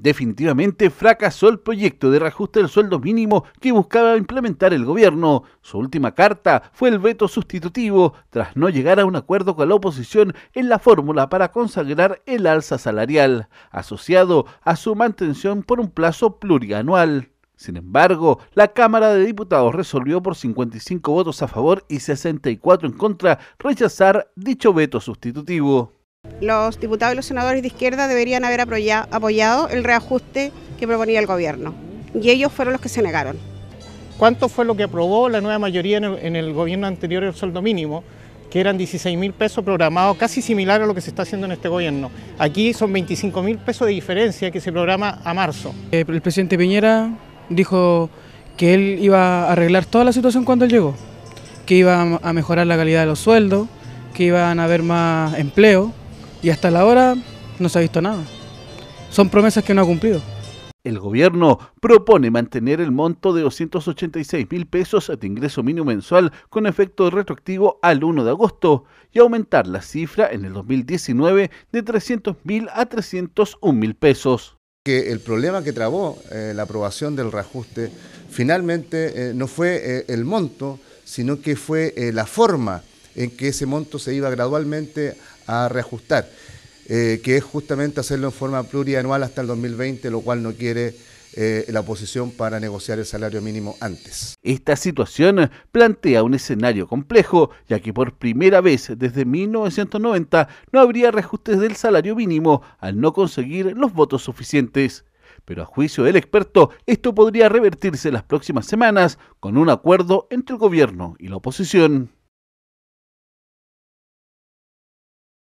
Definitivamente fracasó el proyecto de reajuste del sueldo mínimo que buscaba implementar el gobierno. Su última carta fue el veto sustitutivo, tras no llegar a un acuerdo con la oposición en la fórmula para consagrar el alza salarial, asociado a su mantención por un plazo plurianual. Sin embargo, la Cámara de Diputados resolvió por 55 votos a favor y 64 en contra rechazar dicho veto sustitutivo. Los diputados y los senadores de izquierda deberían haber apoyado el reajuste que proponía el gobierno y ellos fueron los que se negaron. ¿Cuánto fue lo que aprobó la nueva mayoría en el, gobierno anterior el sueldo mínimo? que eran 16 mil pesos programados, casi similar a lo que se está haciendo en este gobierno. Aquí son 25 mil pesos de diferencia que se programa a marzo. Eh, el presidente Piñera dijo que él iba a arreglar toda la situación cuando él llegó, que iba a mejorar la calidad de los sueldos, que iban a haber más empleo, y hasta la hora no se ha visto nada. Son promesas que no ha cumplido. El gobierno propone mantener el monto de 286 mil pesos de ingreso mínimo mensual con efecto retroactivo al 1 de agosto y aumentar la cifra en el 2019 de 300 mil a 301 mil pesos. Que el problema que trabó eh, la aprobación del reajuste finalmente eh, no fue eh, el monto, sino que fue la forma en que ese monto se iba gradualmente a reajustar, eh, que es justamente hacerlo en forma plurianual hasta el 2020, lo cual no quiere eh, la oposición para negociar el salario mínimo antes. Esta situación plantea un escenario complejo, ya que por primera vez desde 1990 no habría reajustes del salario mínimo al no conseguir los votos suficientes. Pero a juicio del experto, esto podría revertirse las próximas semanas con un acuerdo entre el gobierno y la oposición.